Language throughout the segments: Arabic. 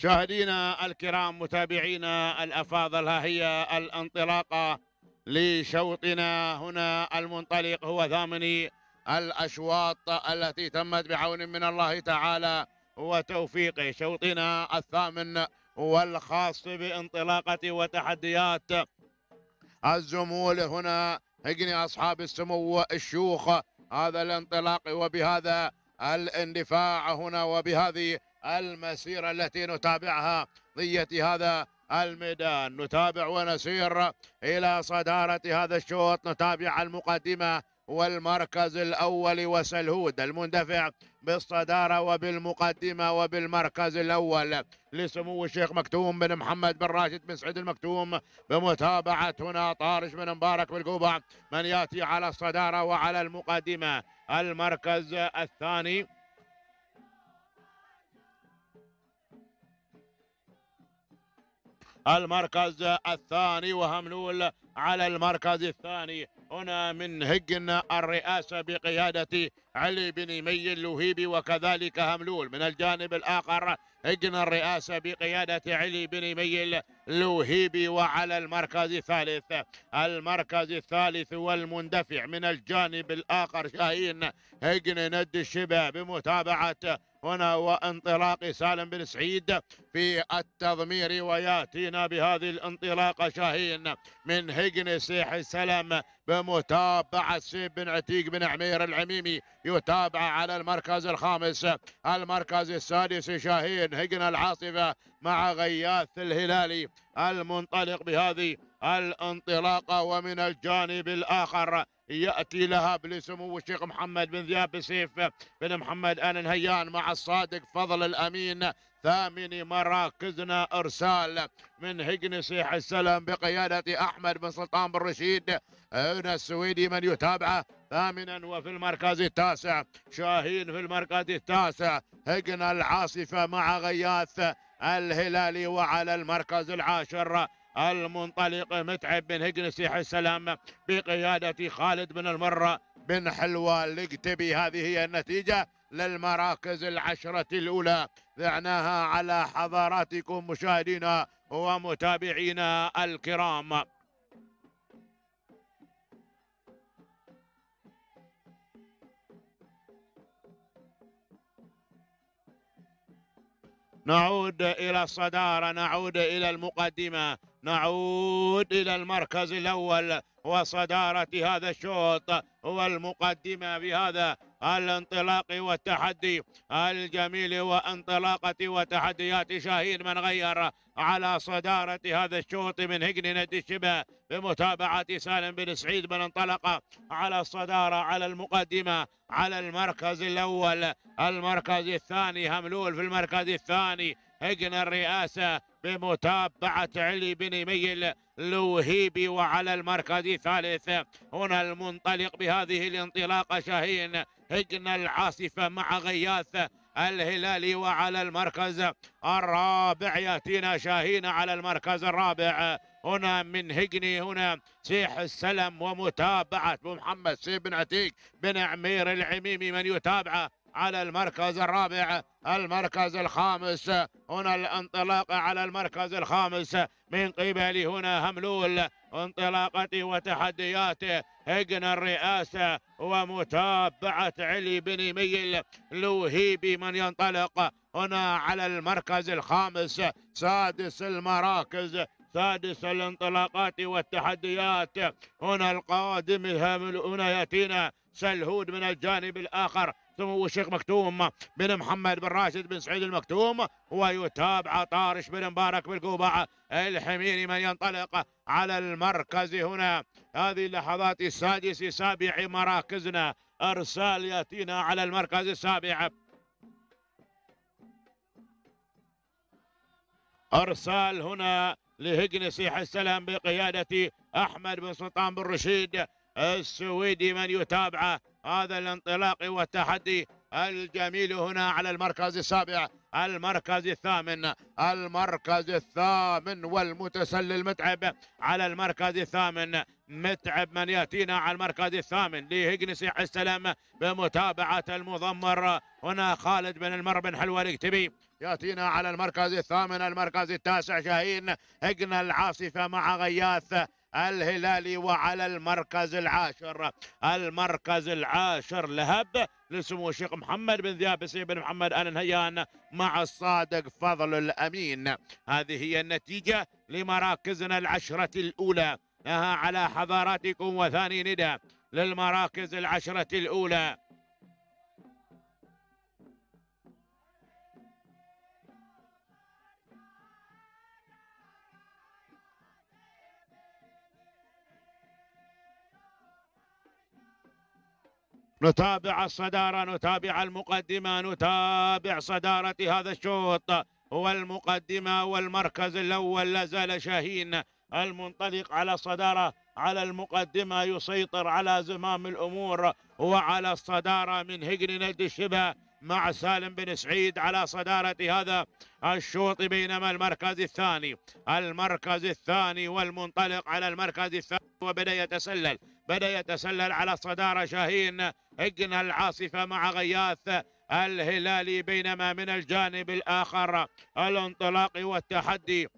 مشاهدينا الكرام متابعينا الافاضل ها هي الانطلاقه لشوطنا هنا المنطلق هو ثامن الاشواط التي تمت بعون من الله تعالى وتوفيقه شوطنا الثامن والخاص بانطلاقه وتحديات الزمول هنا اجني اصحاب السمو الشيوخ هذا الانطلاق وبهذا الاندفاع هنا وبهذه المسيرة التي نتابعها ضية هذا الميدان نتابع ونسير إلى صدارة هذا الشوط نتابع المقدمة والمركز الأول وسلهود المندفع بالصدارة وبالمقدمة وبالمركز الأول لسمو الشيخ مكتوم بن محمد بن راشد بن سعيد المكتوم بمتابعة هنا طارش بن مبارك بالقوبع من يأتي على الصدارة وعلى المقدمة المركز الثاني المركز الثاني وهملول على المركز الثاني هنا من هجن الرئاسة بقيادة علي بن يمي اللهيبي وكذلك هملول من الجانب الآخر اجنى الرئاسة بقيادة علي بن مي اللهيبي وعلى المركز الثالث المركز الثالث والمندفع من الجانب الآخر شاهين اجنى ند الشبه بمتابعة هنا وانطلاق سالم بن سعيد في التضمير وياتينا بهذه الانطلاقه شاهين من هجن سيح السلام بمتابعه سيف بن عتيق بن عمير العميمي يتابع على المركز الخامس المركز السادس شاهين هجن العاصفة مع غياث الهلالي المنطلق بهذه الانطلاقة ومن الجانب الآخر يأتي لها لسمو الشيخ محمد بن ذياب بسيف بن محمد آل نهيان مع الصادق فضل الأمين ثامن مراكزنا إرسال من هجن سيح السلام بقيادة أحمد بن سلطان بن رشيد هنا السويدي من يتابعه ثامنا وفي المركز التاسع شاهين في المركز التاسع هجن العاصفة مع غياث الهلالي وعلى المركز العاشر المنطلق متعب بن هجن سيح السلام بقيادة خالد بن المرة بن حلوى لقتبي هذه هي النتيجة للمراكز العشرة الأولى ذعناها على حضاراتكم مشاهدينا ومتابعينا الكرام نعود إلى الصدارة نعود إلى المقدمة نعود إلى المركز الأول وصدارة هذا الشوط والمقدمة بهذا الانطلاق والتحدي الجميل وانطلاقة وتحديات شاهين من غير على صدارة هذا الشوط من هجن نادي الشبه بمتابعة سالم بن سعيد من انطلق على الصدارة على المقدمة على المركز الأول المركز الثاني هملول في المركز الثاني هجن الرئاسة بمتابعة علي بن ميل لوهيبي وعلى المركز الثالث هنا المنطلق بهذه الانطلاقة شاهين هجن العاصفة مع غياث الهلالي وعلى المركز الرابع يأتينا شاهين على المركز الرابع هنا من هجني هنا سيح السلم ومتابعة محمد سي بن عتيق بن عمير العميمي من يتابعه على المركز الرابع المركز الخامس هنا الانطلاق على المركز الخامس من قبل هنا هملول انطلاقته وتحدياته هجن الرئاسة ومتابعة علي بن ميل لوهيبي من ينطلق هنا على المركز الخامس سادس المراكز سادس الانطلاقات والتحديات هنا القادم هنا يأتينا سلهود من الجانب الآخر مكتوم والشيخ مكتوم بن محمد بن راشد بن سعيد المكتوم ويتابع طارش بن مبارك بالقوبعة الحميري من ينطلق على المركز هنا هذه اللحظات السادس سابع مراكزنا أرسال يأتينا على المركز السابع أرسال هنا لهجنسي السلام بقيادة أحمد بن سلطان بن رشيد السويدي من يتابعه هذا الانطلاق والتحدي الجميل هنا على المركز السابع المركز الثامن المركز الثامن والمتسلل متعب على المركز الثامن متعب من ياتينا على المركز الثامن لهجنسي السلام بمتابعه المضمر هنا خالد بن المر بن حلوى الاكتبي ياتينا على المركز الثامن المركز التاسع شاهين هجن العاصفه مع غياث الهلالي وعلى المركز العاشر المركز العاشر لهب لسمو الشيخ محمد بن ذياب سيد بن محمد ال نهيان مع الصادق فضل الامين هذه هي النتيجه لمراكزنا العشره الاولى لها على حضاراتكم وثاني ندى للمراكز العشره الاولى نتابع الصدارة نتابع المقدمة نتابع صدارة هذا الشوط والمقدمة والمركز الأول لازال شاهين المنطلق على الصدارة على المقدمة يسيطر على زمام الأمور وعلى الصدارة من هجن نجد الشبه مع سالم بن سعيد على صدارة هذا الشوط بينما المركز الثاني المركز الثاني والمنطلق على المركز الثاني وبدأ يتسلل بدأ يتسلل على صدارة شاهين اجنى العاصفة مع غياث الهلالي بينما من الجانب الآخر الانطلاق والتحدي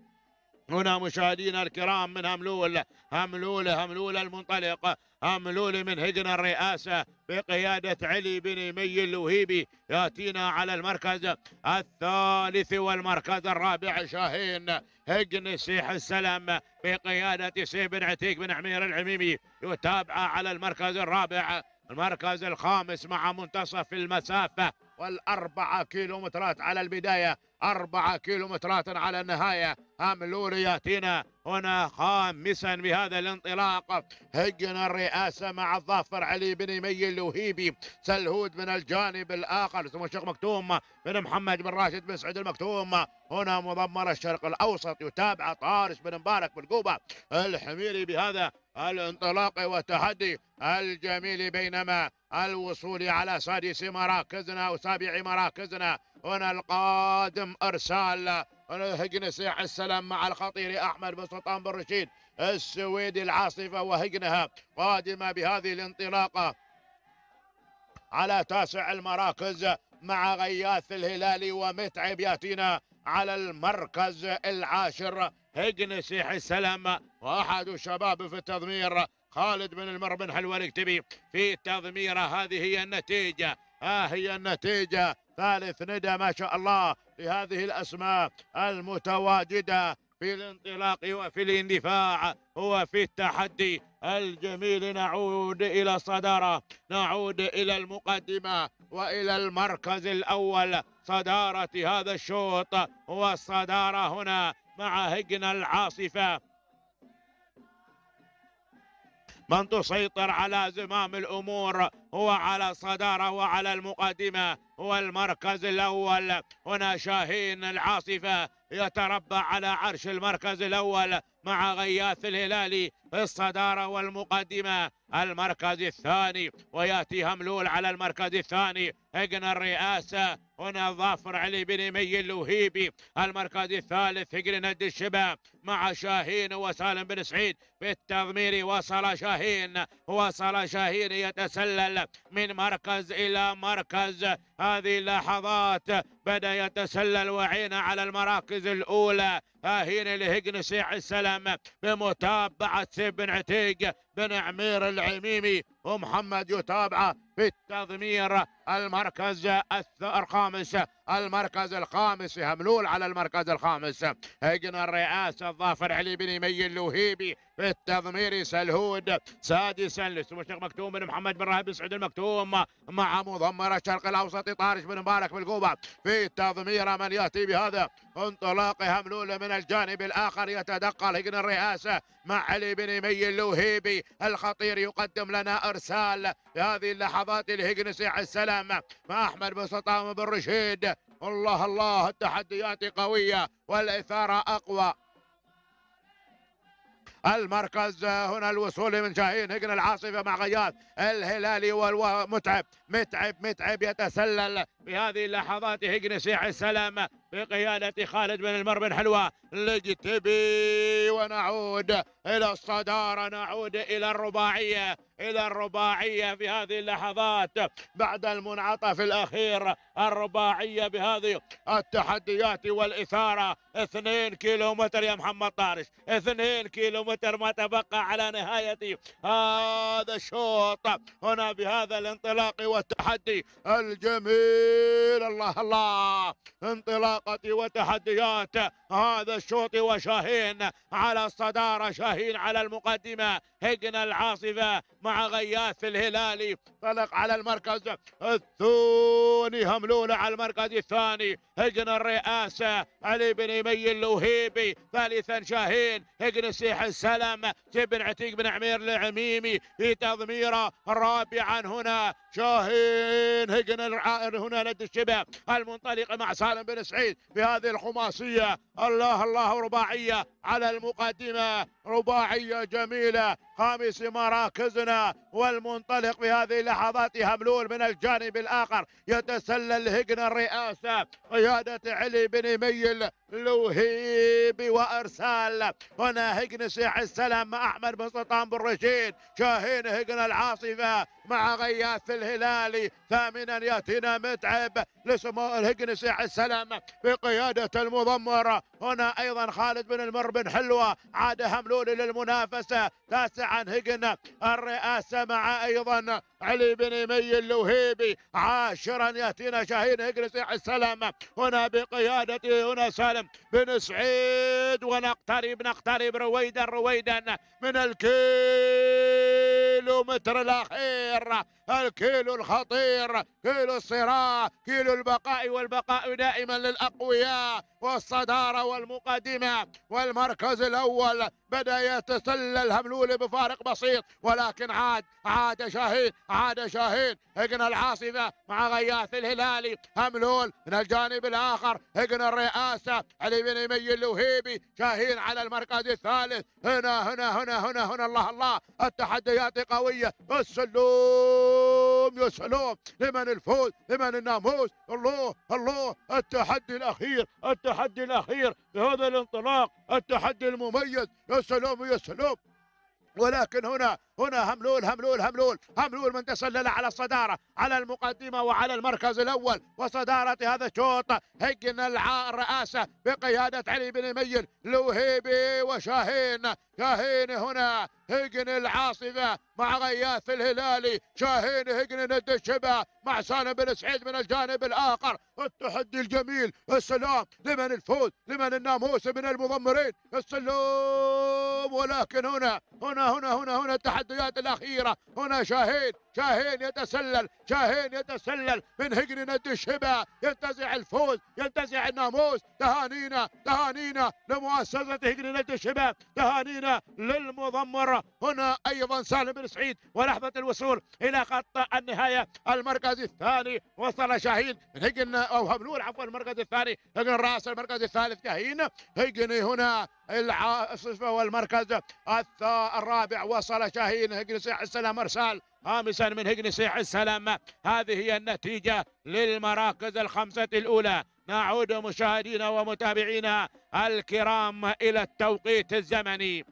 هنا مشاهدينا الكرام من هملول هملول هملول المنطلق هملول من هجن الرئاسة بقيادة علي بن مي الوهيبي يأتينا على المركز الثالث والمركز الرابع شاهين هجن سيح السلام بقيادة سيح بن عتيق بن عمير العميمي يتابع على المركز الرابع المركز الخامس مع منتصف المسافة والأربعة كيلومترات على البداية أربعة كيلومترات على النهاية أملولي يأتينا هنا خامسا بهذا الانطلاق هجنا الرئاسة مع الظافر علي بن مي اللوهيبي سلهود من الجانب الآخر ثم الشيخ مكتوم بن محمد بن راشد بن سعود المكتوم هنا مضمر الشرق الأوسط يتابع طارس بن مبارك قوبة الحميري بهذا الانطلاق والتحدي الجميل بينما الوصول على سادس مراكزنا وسابع مراكزنا هنا القادم ارسال هجنس يحيى السلام مع الخطير احمد بن سلطان بن رشيد السويدي العاصفه وهجنها قادمه بهذه الانطلاقه على تاسع المراكز مع غياث الهلالي ومتعب ياتينا على المركز العاشر هجنس يحيى السلام واحد الشباب في التضمير خالد بن المربن حلوى الكتبي في تضميره هذه هي النتيجة ها آه هي النتيجة ثالث ندى ما شاء الله لهذه الأسماء المتواجدة في الانطلاق وفي الاندفاع وفي التحدي الجميل نعود إلى الصدارة نعود إلى المقدمة وإلى المركز الأول صدارة هذا الشوط والصدارة هنا مع هجن العاصفة من تسيطر على زمام الأمور هو على الصدارة وعلى المقدمة هو المركز الأول هنا شاهين العاصفة يتربع على عرش المركز الأول مع غياث الهلالي في الصدارة والمقدمة المركز الثاني ويأتي هملول على المركز الثاني اجنى الرئاسة هنا ظافر علي بن يمي الوهيبي المركز الثالث في نادي الشباب مع شاهين وسالم بن سعيد في التضمير وصل شاهين وصل شاهين يتسلل من مركز إلى مركز هذه اللحظات بدأ يتسلل وعين على المراكز الأولى هاهين الهجن سيع السلام بمتابعة بن عتيق بن عمير العميمي ومحمد يتابعه في التضمير المركز الخامس المركز الخامس هملول على المركز الخامس هجن الرئاسة الظافر علي بن يمي اللوهيبي في التضمير سلهود سادسا لسمو الشيخ مكتوم بن محمد بن راهب سعود المكتوم مع مضمر الشرق الاوسط طارش بن مبارك بالقوبة في تضمير من ياتي بهذا انطلاق هملول من الجانب الاخر يتدخل هجن الرئاسة مع علي بن يمي اللوهيبي الخطير يقدم لنا ارسال في هذه اللحظات الهجن سيع السلام السلام مع أحمد بن رشيد الله الله التحديات قوية والإثارة أقوى المركز هنا الوصول من شاهين هجن العاصفه مع غياث الهلالي والمتعب متعب متعب يتسلل في هذه اللحظات هجن سيح السلام بقيادة خالد بن المر بن حلوة لجتبي ونعود إلى الصدارة نعود إلى الرباعية إلى الرباعية في هذه اللحظات بعد المنعطف الأخير الرباعية بهذه التحديات والإثارة اثنين كيلومتر يا محمد طارش اثنين كيلومتر ما تبقى على نهاية هذا الشوط هنا بهذا الانطلاق والتحدي الجميل الله الله انطلاق طاقة وتحديات هذا الشوط وشاهين على الصدارة شاهين على المقدمة هجن العاصفة مع غياث الهلالي طلق على المركز الثاني هملولة على المركز الثاني هجن الرئاسة علي بن يمي اللوهيبي ثالثا شاهين هجن سيح السلم بن عتيق بن عمير العميمي في تضميره رابعا هنا شاهين هجن العائر هنا لدى الشباب المنطلقة مع سالم بن سعيد بهذه الخماسية الله الله رباعية على المقدمة رباعية جميلة خامس مراكزنا والمنطلق في هذه اللحظات هملول من الجانب الآخر يتسلل هجن الرئاسة قيادة علي بن ميل لوهيبي وارسال هنا هجن سيح السلام مع احمد بن سلطان بن رشيد شاهين هجن العاصفه مع غياث الهلالي ثامنا ياتينا متعب لسمو الهجن سيح السلام بقياده المضمر هنا ايضا خالد بن المر بن حلوه عاد هملول للمنافسه تاسع عن هجن الرئاسة مع أيضا علي بن يمي اللوهيبي عاشرا يأتينا شاهين سيح السلامة هنا بقيادته هنا سالم بن سعيد ونقترب نقترب رويدا رويدا من الكيل متر الأخير الكيلو الخطير كيلو الصراع كيلو البقاء والبقاء دائما للأقوياء والصدارة والمقدمة والمركز الأول بدأ يتسلل هملول بفارق بسيط ولكن عاد عاد شاهين عاد شاهين هجن العاصفة مع غياث الهلالي هملول من الجانب الآخر هجن الرئاسة علي بن مي الوهيبي شاهين على المركز الثالث هنا هنا هنا هنا هنا الله الله التحديات قوية السلوم يا سلام لمن الفوز لمن الناموس الله الله التحدي الأخير التحدي الأخير بهذا الانطلاق التحدي المميز يا سلام يا سلام ولكن هنا هنا هملول هملول هملول هملول من تسلل على الصدارة على المقدمة وعلى المركز الأول وصدارة هذا الشوط هجن الرئاسة بقيادة علي بن ميل لوهيبي وشاهين شاهين هنا هجن العاصفة مع غياث الهلالي شاهين هجن ند الشبه مع سالم بن سعيد من الجانب الآخر التحدي الجميل السلام لمن الفوز لمن الناموس من المضمرين السلام ولكن هنا هنا هنا هنا هنا التحدي التحديات الأخيرة هنا شاهين شاهين يتسلل شاهين يتسلل من هجر نادي الشباب ينتزع الفوز ينتزع الناموس تهانينا تهانينا لمؤسسة هجر نادي الشباب تهانينا للمضمرة هنا أيضا سالم بن سعيد ولحظة الوصول إلى خط النهاية المركز الثاني وصل شاهين من هجن أو هبلول عفوا المركز الثاني هجن راس المركز الثالث شاهين هجن هنا العاصفة والمركز الرابع وصل شاهين هجن سيح السلام ارسال خامسا من هجن سيح السلام هذه هي النتيجه للمراكز الخمسه الاولى نعود مشاهدينا ومتابعينا الكرام الى التوقيت الزمني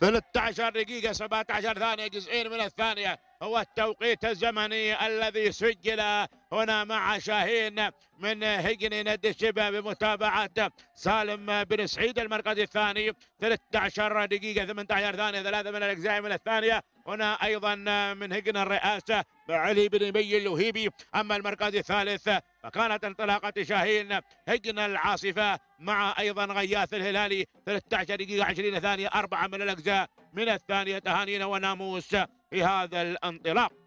ثلاثة عشر دقيقة سبعة عشر ثانية جزئين من الثانية هو التوقيت الزمني الذي سجل هنا مع شاهين من هجن نادي الشباب بمتابعة سالم بن سعيد المركز الثاني 13 دقيقة 18 ثانية ثلاثة من الأجزاء من الثانية هنا أيضا من هجن الرئاسة علي بن بي الوهيبي أما المركز الثالث فكانت انطلاقة شاهين هجن العاصفة مع أيضا غياث الهلالي 13 دقيقة 20 ثانية أربعة من الأجزاء من الثانية تهانينا وناموس بهذا الانطلاق